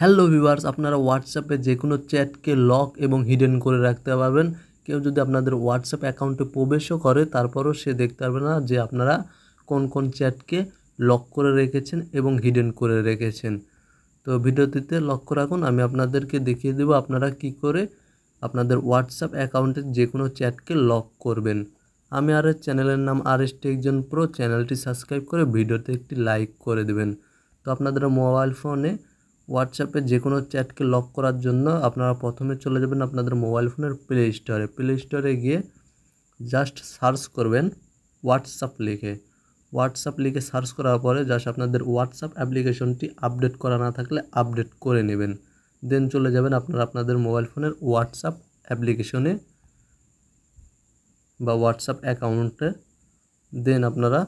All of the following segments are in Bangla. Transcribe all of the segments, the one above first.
হ্যালো ভিউয়ার্স আপনারা হোয়াটসঅ্যাপে যে কোনো চ্যাটকে লক এবং হিডেন করে রাখতে পারবেন কেউ যদি আপনাদের হোয়াটসঅ্যাপ অ্যাকাউন্টে প্রবেশও করে তারপরও সে দেখতে পারবে না যে আপনারা কোন কোন চ্যাটকে লক করে রেখেছেন এবং হিডেন করে রেখেছেন তো ভিডিওটিতে লক্ষ্য রাখুন আমি আপনাদেরকে দেখিয়ে দেব আপনারা কি করে আপনাদের হোয়াটসঅ্যাপ অ্যাকাউন্টে যে কোনো চ্যাটকে লক করবেন আমি আর চ্যানেলের নাম আর এস টেকজন প্রো চ্যানেলটি সাবস্ক্রাইব করে ভিডিওতে একটি লাইক করে দেবেন তো আপনাদের মোবাইল ফোনে হোয়াটসঅ্যাপে যে কোনো চ্যাটকে লক করার জন্য আপনারা প্রথমে চলে যাবেন আপনাদের মোবাইল ফোনের প্লে স্টোরে প্লে স্টোরে গিয়ে জাস্ট সার্চ করবেন হোয়াটসঅ্যাপ লিখে হোয়াটসঅ্যাপ লিখে সার্চ করার পরে জাস্ট আপনাদের হোয়াটসঅ্যাপ অ্যাপ্লিকেশনটি আপডেট করা না থাকলে আপডেট করে নেবেন দেন চলে যাবেন আপনারা আপনাদের মোবাইল ফোনের হোয়াটসঅ্যাপ অ্যাপ্লিকেশনে বা হোয়াটসঅ্যাপ অ্যাকাউন্টে দেন আপনারা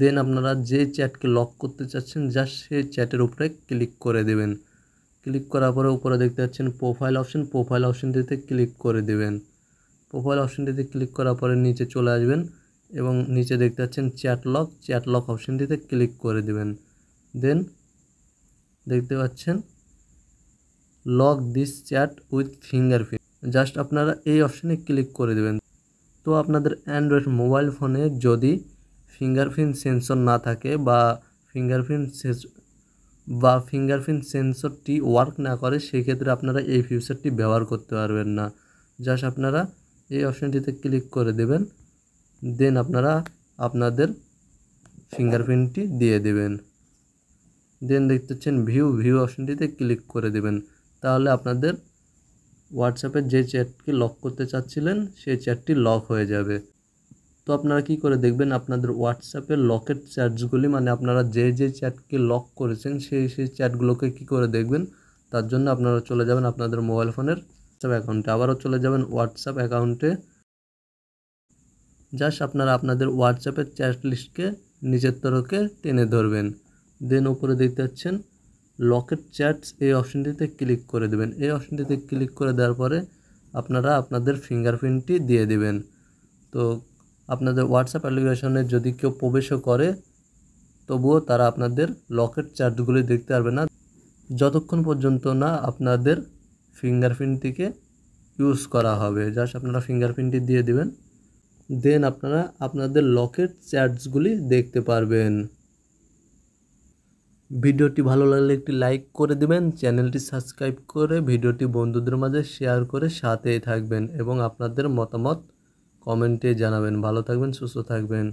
দেন আপনারা যে চ্যাটকে লক করতে চাচ্ছেন জাস্ট সেই চ্যাটের উপরে ক্লিক করে দেবেন ক্লিক করার পরে উপরে দেখতে পাচ্ছেন প্রোফাইল অপশন প্রোফাইল অপশনটিতে ক্লিক করে দেবেন প্রোফাইল অপশনটিতে ক্লিক করার পরে নিচে চলে আসবেন এবং নিচে দেখতে পাচ্ছেন চ্যাট লক চ্যাট লক অপশনটিতে ক্লিক করে দেবেন দেন দেখতে পাচ্ছেন lock this chat with fingerprint just আপনারা এই অপশনে ক্লিক করে দেবেন তো আপনাদের অ্যান্ড্রয়েড মোবাইল ফোনে যদি ফিঙ্গারপ্রিন্ট সেন্সর না থাকে বা ফিঙ্গারপ্রিন্ট বা ফিঙ্গারপ্রিন্ট সেন্সরটি ওয়ার্ক না করে সেক্ষেত্রে আপনারা এই ফিউচারটি ব্যবহার করতে পারবেন না জাস্ট আপনারা এই অপশানটিতে ক্লিক করে দেবেন দেন আপনারা আপনাদের ফিঙ্গারপ্রিন্টটি দিয়ে দেবেন দেন দেখতে পাচ্ছেন ভিউ ভিউ অপশানটিতে ক্লিক করে দেবেন তাহলে আপনাদের হোয়াটসঅ্যাপে যে চ্যাটকে লক করতে চাচ্ছিলেন সেই চ্যাটটি লক হয়ে যাবে তো আপনারা কি করে দেখবেন আপনাদের হোয়াটসঅ্যাপের লকেট চ্যাটসগুলি মানে আপনারা যে যে চ্যাটকে লক করেছেন সেই সেই চ্যাটগুলোকে কি করে দেখবেন তার জন্য আপনারা চলে যাবেন আপনাদের মোবাইল ফোনের হোয়াটসঅ্যাপ অ্যাকাউন্টে আবারও চলে যাবেন হোয়াটসঅ্যাপ অ্যাকাউন্টে জাস্ট আপনারা আপনাদের হোয়াটসঅ্যাপের চ্যাট লিস্টকে নিজের তরকে টেনে ধরবেন দেন ওপরে দেখতে পাচ্ছেন লকেট চ্যাটস এই অপশনটিতে ক্লিক করে দেবেন এই অপশনটিতে ক্লিক করে দেওয়ার পরে আপনারা আপনাদের ফিঙ্গারপ্রিন্টটি দিয়ে দেবেন তো আপনাদের হোয়াটসঅ্যাপ অ্যাপ্লিকেশনে যদি কেউ প্রবেশও করে তবুও তারা আপনাদের লকেট চার্জগুলি দেখতে পারবে না যতক্ষণ পর্যন্ত না আপনাদের ফিঙ্গারপ্রিন্টটিকে ইউজ করা হবে জাস্ট আপনারা ফিঙ্গারপ্রিন্টটি দিয়ে দিবেন দেন আপনারা আপনাদের লকেট চার্জগুলি দেখতে পারবেন ভিডিওটি ভালো লাগলে একটি লাইক করে দিবেন চ্যানেলটি সাবস্ক্রাইব করে ভিডিওটি বন্ধুদের মাঝে শেয়ার করে সাথেই থাকবেন এবং আপনাদের মতামত কমেন্টে জানাবেন ভালো থাকবেন সুস্থ থাকবেন